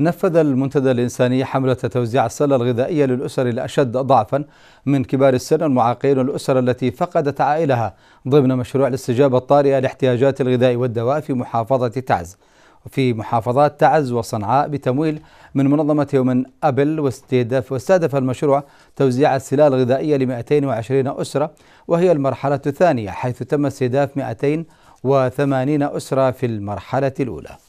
نفذ المنتدى الإنساني حملة توزيع السلة الغذائية للأسر الأشد ضعفا من كبار السن المعاقين والأسر التي فقدت عائلها ضمن مشروع الاستجابة الطارئة لاحتياجات الغذاء والدواء في محافظة تعز في محافظات تعز وصنعاء بتمويل من منظمة يومن أبل واستهدف واستهدف المشروع توزيع السلال الغذائية ل 220 أسرة وهي المرحلة الثانية حيث تم استهداف 280 أسرة في المرحلة الأولى